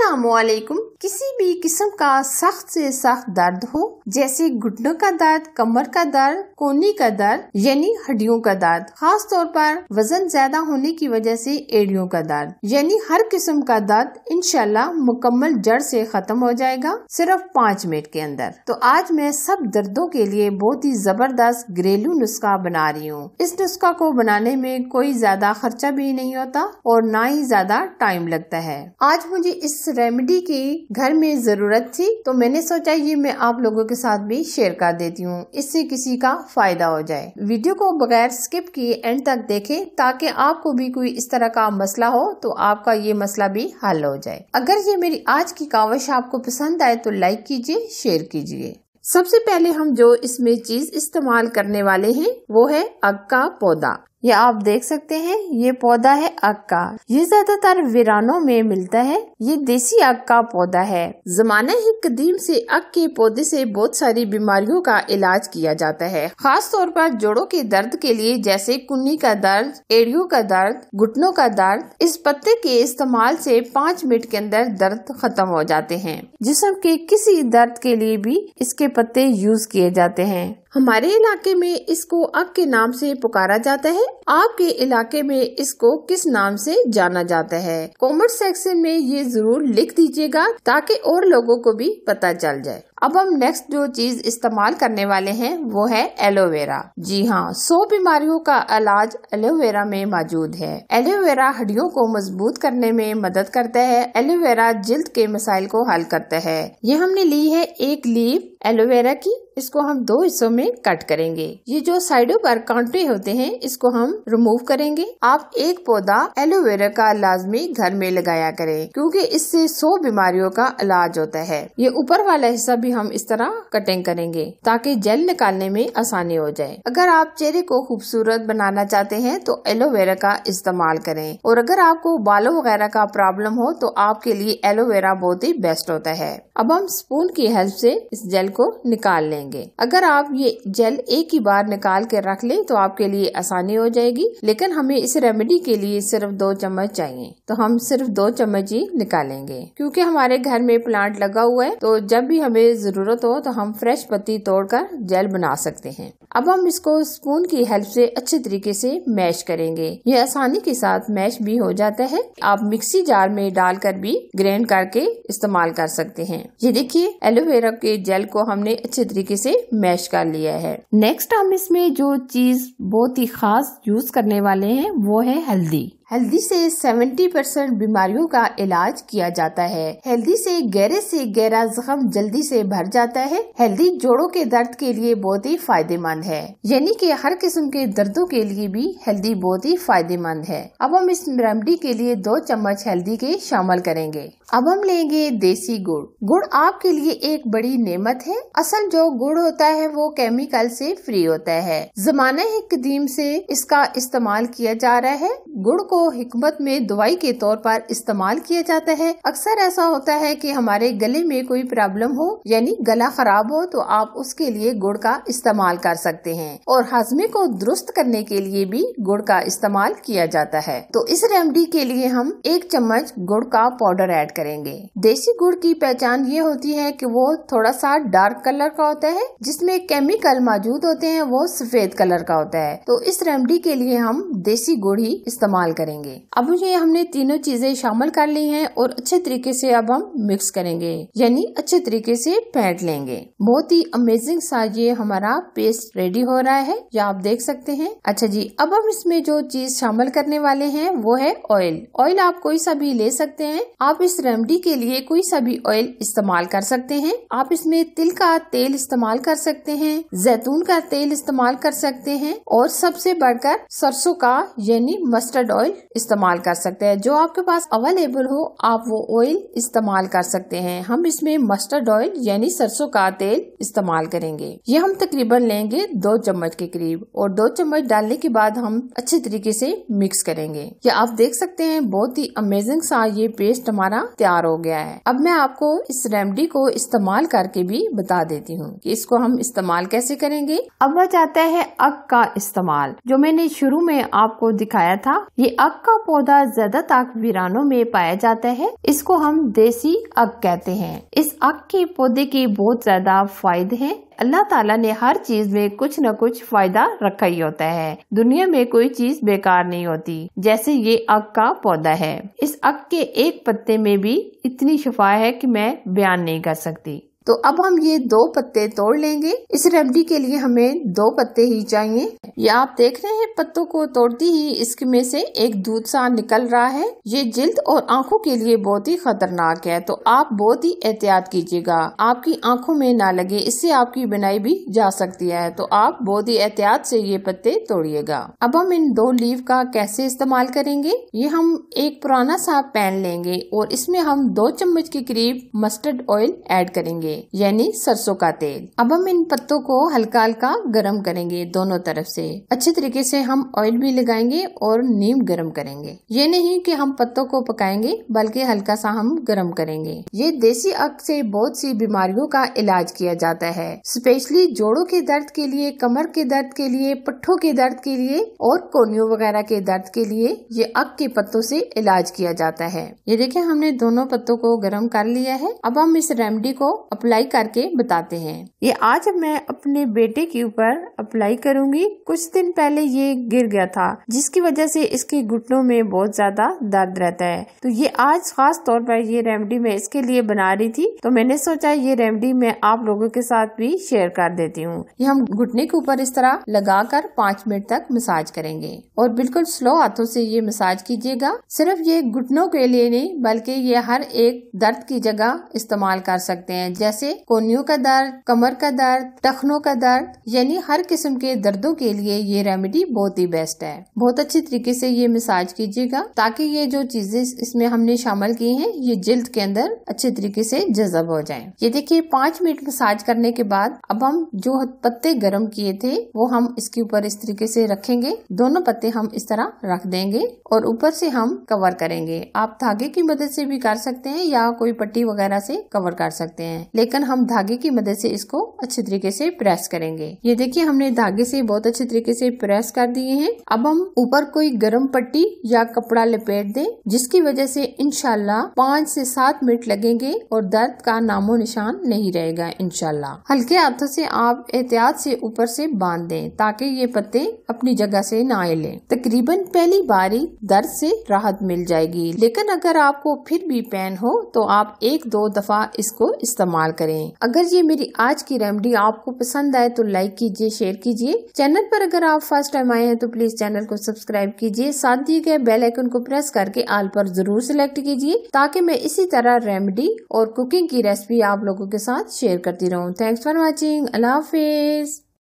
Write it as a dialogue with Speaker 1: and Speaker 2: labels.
Speaker 1: असलकुम किसी भी किस्म का सख्त से सख्त दर्द हो जैसे घुटनों का दर्द कमर का दर्द कोनी का दर्द यानी हड्डियों का दर्द खास तौर पर वजन ज्यादा होने की वजह से एड़ियों का दर्द यानी हर किस्म का दर्द इनशाला मुकम्मल जड़ से खत्म हो जाएगा सिर्फ पाँच मिनट के अंदर तो आज मैं सब दर्दों के लिए बहुत ही जबरदस्त घरेलू नुस्खा बना रही हूँ इस नुस्खा को बनाने में कोई ज्यादा खर्चा भी नहीं होता और ना ही ज्यादा टाइम लगता है आज मुझे इस इस रेमेडी की घर में ज़रूरत थी तो मैंने सोचा ये मैं आप लोगों के साथ भी शेयर कर देती हूँ इससे किसी का फायदा हो जाए वीडियो को बगैर स्किप किए एंड तक देखें ताकि आपको भी कोई इस तरह का मसला हो तो आपका ये मसला भी हल हो जाए अगर ये मेरी आज की कावश आपको पसंद आए तो लाइक कीजिए शेयर कीजिए सबसे पहले हम जो इसमें चीज इस्तेमाल करने वाले हैं वो है अग का पौधा यह आप देख सकते हैं ये पौधा है अग का ये ज्यादातर वीरानों में मिलता है ये देसी अग का पौधा है जमाने ही कदीम से अग के पौधे से बहुत सारी बीमारियों का इलाज किया जाता है खास तौर पर जोड़ों के दर्द के लिए जैसे कुन्नी का दर्द एड़ियों का दर्द घुटनों का दर्द इस पत्ते के इस्तेमाल से पाँच मिनट के अंदर दर्द खत्म हो जाते हैं जिसम के किसी दर्द के लिए भी इसके पत्ते यूज किए जाते हैं हमारे इलाके में इसको अग के नाम से पुकारा जाता है आपके इलाके में इसको किस नाम से जाना जाता है कमेंट सेक्शन में ये जरूर लिख दीजिएगा ताकि और लोगों को भी पता चल जाए अब हम नेक्स्ट जो चीज इस्तेमाल करने वाले हैं वो है एलोवेरा जी हाँ सौ बीमारियों का इलाज एलोवेरा में मौजूद है एलोवेरा हड्डियों को मजबूत करने में मदद करता है एलोवेरा जिल्द के मसाइल को हल करता है ये हमने ली है एक लीव एलोवेरा की इसको हम दो हिस्सों में कट करेंगे ये जो साइडों पर कांटे होते हैं इसको हम रिमूव करेंगे आप एक पौधा एलोवेरा का लाजमी घर में लगाया करें क्योंकि इससे सौ बीमारियों का इलाज होता है ये ऊपर वाला हिस्सा भी हम इस तरह कटिंग करेंगे ताकि जेल निकालने में आसानी हो जाए अगर आप चेहरे को खूबसूरत बनाना चाहते हैं तो एलोवेरा का इस्तेमाल करें और अगर आपको बालों वगैरह का प्रॉब्लम हो तो आपके लिए एलोवेरा बहुत ही बेस्ट होता है अब हम स्पून की हेल्प से इस जेल को निकाल लेंगे अगर आप ये जेल एक ही बार निकाल के रख ले तो आपके लिए आसानी हो जाएगी लेकिन हमें इस रेमेडी के लिए सिर्फ दो चम्मच चाहिए तो हम सिर्फ दो चम्मच ही निकालेंगे क्योंकि हमारे घर में प्लांट लगा हुआ है तो जब भी हमें ज़रूरत हो तो हम फ्रेश पत्ती तोड़कर जेल बना सकते हैं अब हम इसको स्पून की हेल्प से अच्छे तरीके से मैश करेंगे ये आसानी के साथ मैश भी हो जाता है आप मिक्सी जार में डालकर भी ग्रैंड करके इस्तेमाल कर सकते हैं ये देखिए एलोवेरा के जेल को हमने अच्छे तरीके से मैश कर लिया है नेक्स्ट हम इसमें जो चीज बहुत ही खास यूज करने वाले है वो है हल्दी हल्दी से 70 परसेंट बीमारियों का इलाज किया जाता है हल्दी से गहरे से गहरा जख्म जल्दी से भर जाता है हल्दी जोड़ों के दर्द के लिए बहुत ही फायदेमंद है यानी कि हर किस्म के दर्दों के लिए भी हल्दी बहुत ही फायदेमंद है अब हम इस रेमडी के लिए दो चम्मच हल्दी के शामिल करेंगे अब हम लेंगे देसी गुड़ गुड़ आपके लिए एक बड़ी नेमत है असल जो गुड़ होता है वो केमिकल से फ्री होता है जमाना ही कदीम से इसका इस्तेमाल किया जा रहा है गुड़ को हिकमत में दवाई के तौर पर इस्तेमाल किया जाता है अक्सर ऐसा होता है कि हमारे गले में कोई प्रॉब्लम हो यानी गला खराब हो तो आप उसके लिए गुड़ का इस्तेमाल कर सकते हैं और हाजमे को दुरुस्त करने के लिए भी गुड़ का इस्तेमाल किया जाता है तो इस रेमडी के लिए हम एक चम्मच गुड़ का पाउडर एड करेंगे देसी गुड़ की पहचान ये होती है की वो थोड़ा सा डार्क कलर का होता है जिसमे केमिकल मौजूद होते हैं वो सफेद कलर का होता है तो इस रेमडी के लिए हम देसी गुड़ ही इस्तेमाल करें करेंगे अब ये हमने तीनों चीजें शामिल कर ली हैं और अच्छे तरीके से अब हम मिक्स करेंगे यानी अच्छे तरीके से फेंट लेंगे बहुत ही अमेजिंग सा ये हमारा पेस्ट रेडी हो रहा है या आप देख सकते हैं अच्छा जी अब हम इसमें जो चीज शामिल करने वाले हैं वो है ऑयल ऑयल आप कोई सा भी ले सकते हैं आप इस रेमडी के लिए कोई सा भी ऑयल इस्तेमाल कर सकते हैं आप इसमें तिल का तेल इस्तेमाल कर सकते हैं जैतून का तेल इस्तेमाल कर सकते हैं और सबसे बढ़कर सरसों का यानी मस्टर्ड ऑयल ऑयल इस्तेमाल कर सकते हैं जो आपके पास अवेलेबल हो आप वो ऑयल इस्तेमाल कर सकते हैं हम इसमें मस्टर्ड ऑयल यानी सरसों का तेल इस्तेमाल करेंगे ये हम तकरीबन लेंगे दो चम्मच के करीब और दो चम्मच डालने के बाद हम अच्छे तरीके से मिक्स करेंगे ये आप देख सकते हैं बहुत ही अमेजिंग सा ये पेस्ट हमारा तैयार हो गया है अब मैं आपको इस रेमडी को इस्तेमाल करके भी बता देती हूँ की इसको हम इस्तेमाल कैसे करेंगे अब वह चाहता है अग का इस्तेमाल जो मैंने शुरू में आपको दिखाया था ये अग का पौधा ज्यादा तक वीरानों में पाया जाता है इसको हम देसी अग कहते हैं इस अग के पौधे के बहुत ज्यादा फायदे हैं अल्लाह ताला ने हर चीज में कुछ न कुछ फायदा रखा ही होता है दुनिया में कोई चीज बेकार नहीं होती जैसे ये अग का पौधा है इस अग के एक पत्ते में भी इतनी शफा है कि मैं बयान नहीं कर सकती तो अब हम ये दो पत्ते तोड़ लेंगे इस रेमडी के लिए हमें दो पत्ते ही चाहिए या आप देख रहे हैं पत्तों को तोड़ती ही इसमें से एक दूध सा निकल रहा है ये जिल्द और आंखों के लिए बहुत ही खतरनाक है तो आप बहुत ही एहतियात कीजिएगा आपकी आंखों में ना लगे इससे आपकी बिनाई भी जा सकती है तो आप बहुत ही एहतियात से ये पत्ते तोड़िएगा अब हम इन दो लीव का कैसे इस्तेमाल करेंगे ये हम एक पुराना सा पैन लेंगे और इसमें हम दो चम्मच के करीब मस्टर्ड ऑयल एड करेंगे लेंगे यानी सरसों का तेल अब हम इन पत्तों को हल्का हल्का गर्म करेंगे दोनों तरफ से अच्छे तरीके से हम ऑयल भी लगाएंगे और नीम गर्म करेंगे ये नहीं कि हम पत्तों को पकाएंगे बल्कि हल्का सा हम गर्म करेंगे ये देसी अग से बहुत सी बीमारियों का इलाज किया जाता है स्पेशली जोड़ों के दर्द के लिए कमर के दर्द के लिए पट्ठों के दर्द के लिए और कोनियों वगैरह के दर्द के लिए ये अग के पत्तों से इलाज किया जाता है ये देखिए हमने दोनों पत्तों को गर्म कर लिया है अब हम इस रेमेडी को अप्लाई करके बताते हैं ये आज मैं अपने बेटे के ऊपर अप्लाई करूंगी कुछ दिन पहले ये गिर गया था जिसकी वजह से इसके घुटनों में बहुत ज्यादा दर्द रहता है तो ये आज खास तौर पर ये रेमेडी मैं इसके लिए बना रही थी तो मैंने सोचा ये रेमेडी मैं आप लोगों के साथ भी शेयर कर देती हूँ ये हम घुटने के ऊपर इस तरह लगा कर पाँच मिनट तक मसाज करेंगे और बिल्कुल स्लो हाथों से ये मसाज कीजिएगा सिर्फ ये घुटनों के लिए नहीं बल्कि ये हर एक दर्द की जगह इस्तेमाल कर सकते हैं जैसे जैसे कोनियों का दर्द कमर का दर्द टखनों का दर्द यानी हर किस्म के दर्दों के लिए ये रेमेडी बहुत ही बेस्ट है बहुत अच्छी तरीके से ये मसाज कीजिएगा ताकि ये जो चीजें इसमें हमने शामिल की हैं ये जल्द के अंदर अच्छे तरीके से जजब हो जाए ये देखिए पाँच मिनट मसाज करने के बाद अब हम जो पत्ते गर्म किए थे वो हम इसके ऊपर इस तरीके से रखेंगे दोनों पत्ते हम इस तरह रख देंगे और ऊपर से हम कवर करेंगे आप धागे की मदद से भी कर सकते हैं या कोई पट्टी वगैरह से कवर कर सकते हैं लेकिन हम धागे की मदद से इसको अच्छे तरीके से प्रेस करेंगे ये देखिए हमने धागे से बहुत अच्छे तरीके से प्रेस कर दिए हैं अब हम ऊपर कोई गर्म पट्टी या कपड़ा लपेट दें जिसकी वजह से इनशाला पाँच से सात मिनट लगेंगे और दर्द का नामो निशान नहीं रहेगा इनशाला हल्के हाथों से आप एहतियात से ऊपर से बांध दें ताकि ये पत्ते अपनी जगह से ना ले तकरीबन पहली बारी दर्द से राहत मिल जाएगी लेकिन अगर आपको फिर भी पेन हो तो आप एक दो दफा इसको इस्तेमाल इस्तेमाल करें अगर ये मेरी आज की रेमेडी आपको पसंद आए तो लाइक कीजिए शेयर कीजिए चैनल पर अगर आप फर्स्ट टाइम आए हैं तो प्लीज चैनल को सब्सक्राइब कीजिए साथ दिए गए बेल आइकन को प्रेस करके आल पर जरूर सिलेक्ट कीजिए ताकि मैं इसी तरह रेमेडी और कुकिंग की रेसिपी आप लोगों के साथ शेयर करती रहूँ thanks for watching Allah Hafiz